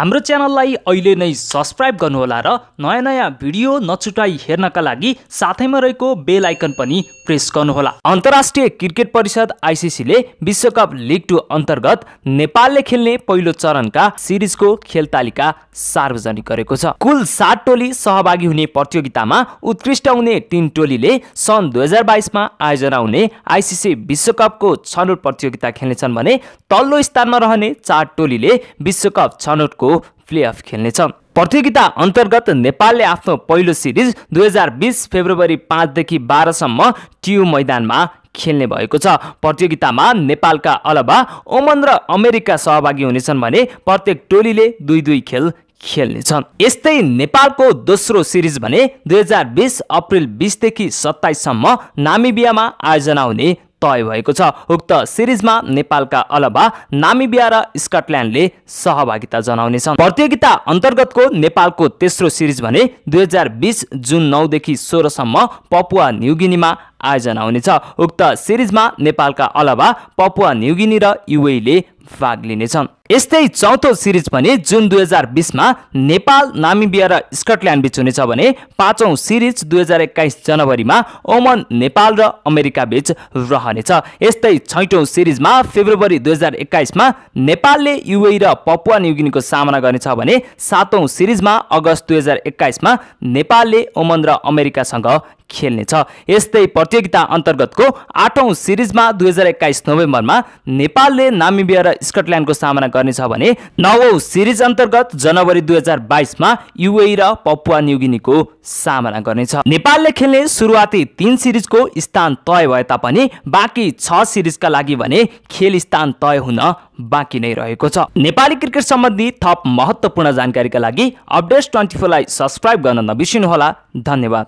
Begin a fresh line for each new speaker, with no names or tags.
हाम्रो च्यानललाई अहिले नै सब्सक्राइब गर्नुहोला र नयाँ नयाँ भिडियो नछुटाई हेर्नका लागि साथैमा रहेको बेल आइकन पनि प्रेस गर्नुहोला अन्तर्राष्ट्रिय क्रिकेट परिषद आइसिसीले विश्वकप लिग टू अन्तर्गत नेपालले खेल्ने पहिलो चरणका सिरिजको खेल तालिका सार्वजनिक गरेको छ कुल सात टोली सहभागी हुने प्रतियोगितामा उत्कृष्ट हुने तीन टोलीले सन् दुई हजार बाइसमा आयोजना हुने आइसिसी विश्वकपको छनौट प्रतियोगिता खेल्नेछन् भने तल्लो स्थानमा रहने चार टोलीले विश्वकप छनौटको प्लेअफ खेल्नेछ प्रतियोगिता अन्तर्गत नेपालले आफ्नो पहिलो सिरिज दुई हजार बिस फेब्रुअरी पाँचदेखि बाह्रसम्म ट्यु मैदानमा खेल्ने भएको छ प्रतियोगितामा नेपालका अलावा ओमन र अमेरिका सहभागी हुनेछन् भने प्रत्येक टोलीले दुई दुई खेल खेल्नेछन् यस्तै नेपालको दोस्रो सिरिज भने दुई हजार बिस अप्रेल बिसदेखि सत्ताइससम्म नामिबियामा आयोजना हुने तय भएको छ उक्त सिरिजमा नेपालका अलावा नामिबिया र स्कटल्यान्डले सहभागिता जनाउनेछन् प्रतियोगिता अन्तर्गतको नेपालको तेस्रो सिरिज भने दुई जुन नौदेखि सोह्रसम्म पपुवा न्युगिनीमा आयोजना हुनेछ उक्त सिरिजमा नेपालका अलावा पपुवा न्युगिनी र युएले भाग लिनेछन् यस्तै चौथो सिरिज पनि जुन दुई हजार बिसमा नेपाल नामिबिया र स्कटल्यान्ड बीच हुनेछ भने पाँचौँ सिरिज दुई हजार एक्काइस जनवरीमा ओमन नेपाल र अमेरिका बीच रहनेछ यस्तै छैटौँ सिरिजमा फेब्रुअरी दुई हजार एक्काइसमा नेपालले युए र पपुवा न्युगिनीको सामना गर्नेछ भने सातौँ सिरिजमा अगस्त दुई हजार एक्काइसमा नेपालले ओमन र अमेरिकासँग खेल्नेछ यस्तै प्रतियोगिता अन्तर्गतको आठौँ सिरिजमा दुई हजार एक्काइस नोभेम्बरमा नेपालले नामिबिया र स्कटल्यान्डको सामना गर्नेछ भने नवौँ सिरिज अन्तर्गत जनवरी दुई हजार बाइसमा युए र पपुवा न्युगिनीको सामना गर्नेछ नेपालले खेल्ने सुरुवाती तीन सिरिजको स्थान तय भए तापनि बाँकी छ सिरिजका लागि भने खेल स्थान तय हुन बाँकी नै रहेको छ नेपाली क्रिकेट सम्बन्धी थप महत्त्वपूर्ण जानकारीका लागि अपडेट ट्वेन्टी फोरलाई सब्सक्राइब गर्न नबिर्सिनुहोला धन्यवाद